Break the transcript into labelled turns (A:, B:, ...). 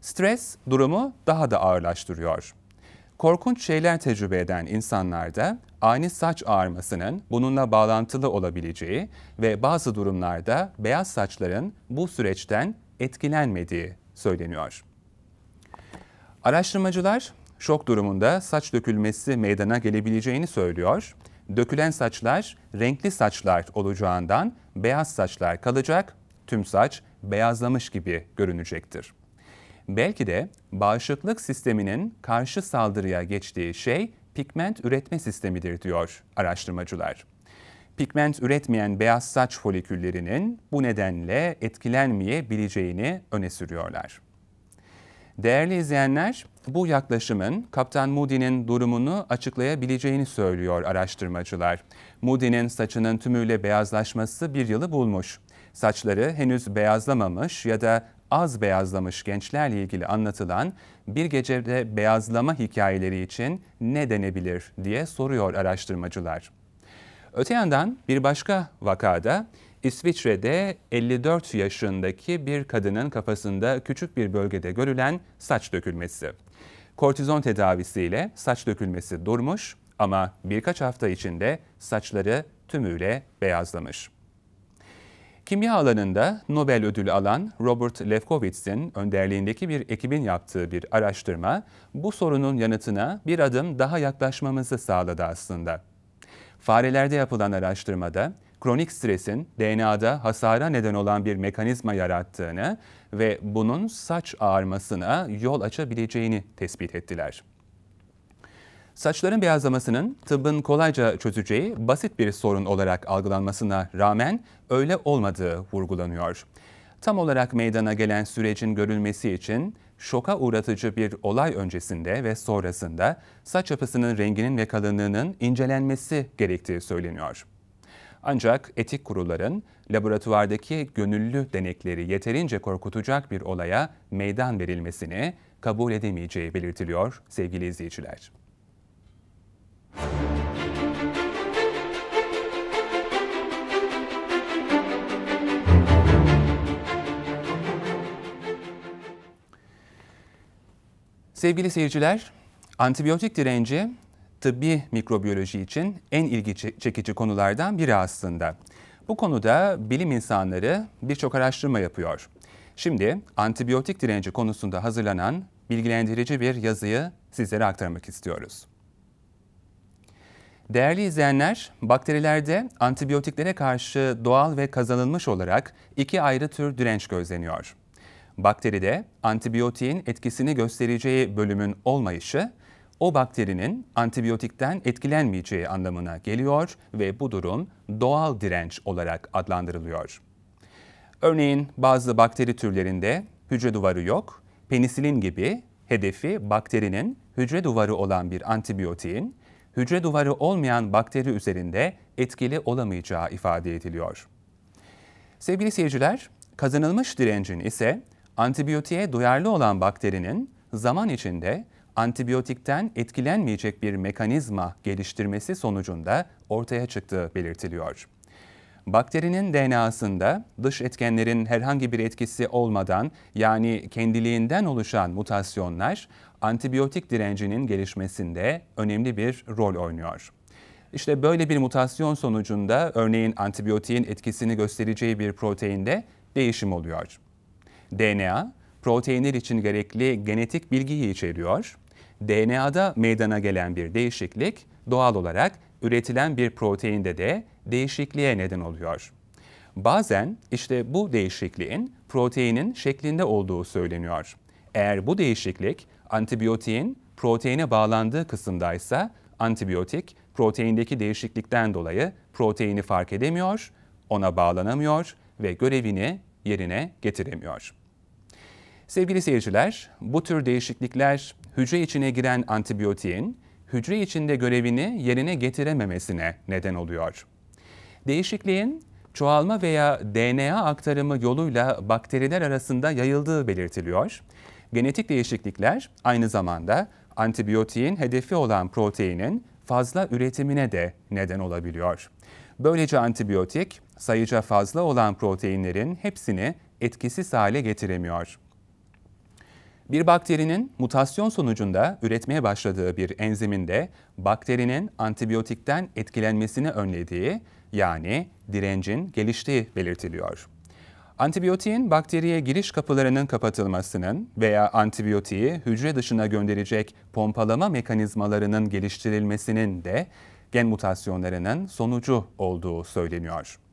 A: Stres durumu daha da ağırlaştırıyor. Korkunç şeyler tecrübe eden insanlarda ani saç ağarmasının bununla bağlantılı olabileceği ve bazı durumlarda beyaz saçların bu süreçten etkilenmediği söyleniyor. Araştırmacılar şok durumunda saç dökülmesi meydana gelebileceğini söylüyor. Dökülen saçlar renkli saçlar olacağından beyaz saçlar kalacak, tüm saç beyazlamış gibi görünecektir. Belki de bağışıklık sisteminin karşı saldırıya geçtiği şey pigment üretme sistemidir diyor araştırmacılar. Pigment üretmeyen beyaz saç foliküllerinin bu nedenle etkilenmeyebileceğini öne sürüyorlar. Değerli izleyenler, bu yaklaşımın Kaptan Moody'nin durumunu açıklayabileceğini söylüyor araştırmacılar. Moody'nin saçının tümüyle beyazlaşması bir yılı bulmuş. Saçları henüz beyazlamamış ya da az beyazlamış gençlerle ilgili anlatılan bir gecede beyazlama hikayeleri için ne denebilir diye soruyor araştırmacılar. Öte yandan bir başka vakada İsviçre'de 54 yaşındaki bir kadının kafasında küçük bir bölgede görülen saç dökülmesi. Kortizon tedavisiyle saç dökülmesi durmuş ama birkaç hafta içinde saçları tümüyle beyazlamış. Kimya alanında Nobel ödülü alan Robert Lefkowitz'in önderliğindeki bir ekibin yaptığı bir araştırma bu sorunun yanıtına bir adım daha yaklaşmamızı sağladı aslında. Farelerde yapılan araştırmada kronik stresin DNA'da hasara neden olan bir mekanizma yarattığını ve bunun saç ağarmasına yol açabileceğini tespit ettiler. Saçların beyazlamasının tıbbın kolayca çözeceği basit bir sorun olarak algılanmasına rağmen öyle olmadığı vurgulanıyor. Tam olarak meydana gelen sürecin görülmesi için şoka uğratıcı bir olay öncesinde ve sonrasında saç yapısının renginin ve kalınlığının incelenmesi gerektiği söyleniyor. Ancak etik kurulların laboratuvardaki gönüllü denekleri yeterince korkutacak bir olaya meydan verilmesini kabul edemeyeceği belirtiliyor sevgili izleyiciler. Sevgili seyirciler, antibiyotik direnci tıbbi mikrobiyoloji için en ilgi çekici konulardan biri aslında. Bu konuda bilim insanları birçok araştırma yapıyor. Şimdi antibiyotik direnci konusunda hazırlanan bilgilendirici bir yazıyı sizlere aktarmak istiyoruz. Değerli izleyenler, bakterilerde antibiyotiklere karşı doğal ve kazanılmış olarak iki ayrı tür direnç gözleniyor. Bakteride antibiyotiğin etkisini göstereceği bölümün olmayışı, o bakterinin antibiyotikten etkilenmeyeceği anlamına geliyor ve bu durum doğal direnç olarak adlandırılıyor. Örneğin bazı bakteri türlerinde hücre duvarı yok, penisilin gibi hedefi bakterinin hücre duvarı olan bir antibiyotiğin hücre duvarı olmayan bakteri üzerinde etkili olamayacağı ifade ediliyor. Sevgili seyirciler, kazanılmış direncin ise Antibiyotiğe duyarlı olan bakterinin zaman içinde antibiyotikten etkilenmeyecek bir mekanizma geliştirmesi sonucunda ortaya çıktığı belirtiliyor. Bakterinin DNA'sında dış etkenlerin herhangi bir etkisi olmadan yani kendiliğinden oluşan mutasyonlar antibiyotik direncinin gelişmesinde önemli bir rol oynuyor. İşte böyle bir mutasyon sonucunda örneğin antibiyotiğin etkisini göstereceği bir proteinde değişim oluyor. DNA, proteinler için gerekli genetik bilgiyi içeriyor. DNA'da meydana gelen bir değişiklik doğal olarak üretilen bir proteinde de değişikliğe neden oluyor. Bazen işte bu değişikliğin proteinin şeklinde olduğu söyleniyor. Eğer bu değişiklik antibiyotiğin proteine bağlandığı kısımdaysa antibiyotik proteindeki değişiklikten dolayı proteini fark edemiyor, ona bağlanamıyor ve görevini yerine getiremiyor. Sevgili seyirciler, bu tür değişiklikler hücre içine giren antibiyotiğin hücre içinde görevini yerine getirememesine neden oluyor. Değişikliğin çoğalma veya DNA aktarımı yoluyla bakteriler arasında yayıldığı belirtiliyor. Genetik değişiklikler aynı zamanda antibiyotiğin hedefi olan proteinin fazla üretimine de neden olabiliyor. Böylece antibiyotik sayıca fazla olan proteinlerin hepsini etkisiz hale getiremiyor. Bir bakterinin mutasyon sonucunda üretmeye başladığı bir enziminde bakterinin antibiyotikten etkilenmesini önlediği yani direncin geliştiği belirtiliyor. Antibiyotiğin bakteriye giriş kapılarının kapatılmasının veya antibiyotiği hücre dışına gönderecek pompalama mekanizmalarının geliştirilmesinin de gen mutasyonlarının sonucu olduğu söyleniyor.